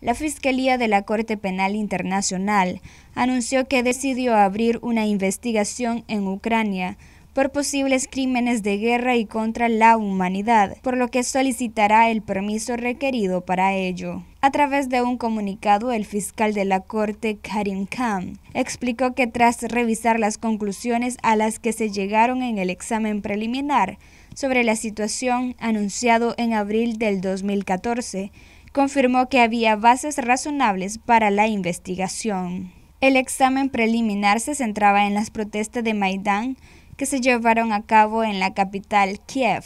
La Fiscalía de la Corte Penal Internacional anunció que decidió abrir una investigación en Ucrania por posibles crímenes de guerra y contra la humanidad, por lo que solicitará el permiso requerido para ello. A través de un comunicado, el fiscal de la Corte, Karim Khan, explicó que tras revisar las conclusiones a las que se llegaron en el examen preliminar sobre la situación anunciado en abril del 2014, confirmó que había bases razonables para la investigación. El examen preliminar se centraba en las protestas de Maidán que se llevaron a cabo en la capital Kiev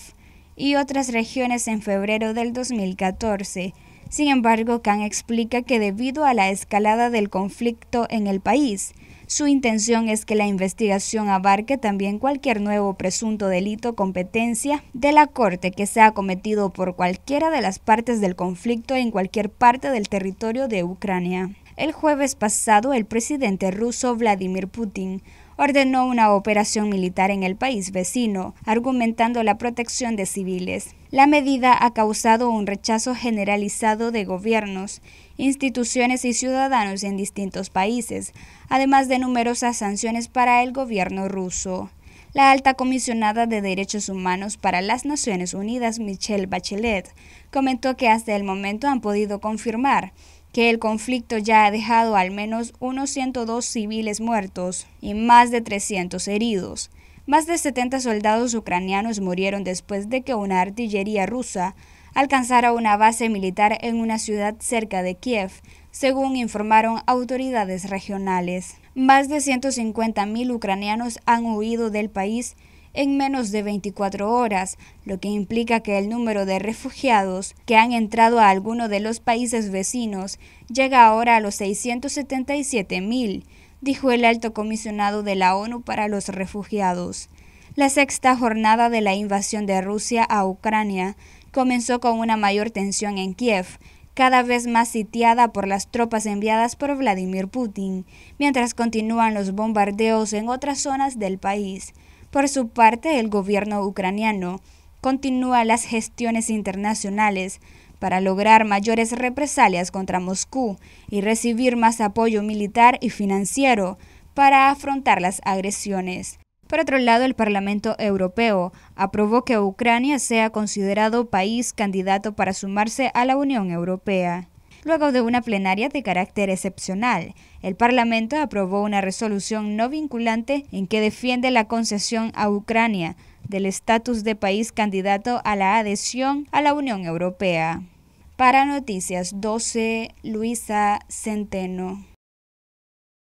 y otras regiones en febrero del 2014 sin embargo, Khan explica que debido a la escalada del conflicto en el país, su intención es que la investigación abarque también cualquier nuevo presunto delito competencia de la Corte que sea cometido por cualquiera de las partes del conflicto en cualquier parte del territorio de Ucrania. El jueves pasado, el presidente ruso Vladimir Putin ordenó una operación militar en el país vecino, argumentando la protección de civiles. La medida ha causado un rechazo generalizado de gobiernos, instituciones y ciudadanos en distintos países, además de numerosas sanciones para el gobierno ruso. La alta comisionada de Derechos Humanos para las Naciones Unidas, Michelle Bachelet, comentó que hasta el momento han podido confirmar que el conflicto ya ha dejado al menos unos 102 civiles muertos y más de 300 heridos. Más de 70 soldados ucranianos murieron después de que una artillería rusa alcanzara una base militar en una ciudad cerca de Kiev, según informaron autoridades regionales. Más de 150.000 ucranianos han huido del país en menos de 24 horas, lo que implica que el número de refugiados que han entrado a alguno de los países vecinos llega ahora a los 677 mil, dijo el alto comisionado de la ONU para los refugiados. La sexta jornada de la invasión de Rusia a Ucrania comenzó con una mayor tensión en Kiev, cada vez más sitiada por las tropas enviadas por Vladimir Putin, mientras continúan los bombardeos en otras zonas del país. Por su parte, el gobierno ucraniano continúa las gestiones internacionales para lograr mayores represalias contra Moscú y recibir más apoyo militar y financiero para afrontar las agresiones. Por otro lado, el Parlamento Europeo aprobó que Ucrania sea considerado país candidato para sumarse a la Unión Europea luego de una plenaria de carácter excepcional. El Parlamento aprobó una resolución no vinculante en que defiende la concesión a Ucrania del estatus de país candidato a la adhesión a la Unión Europea. Para Noticias 12, Luisa Centeno.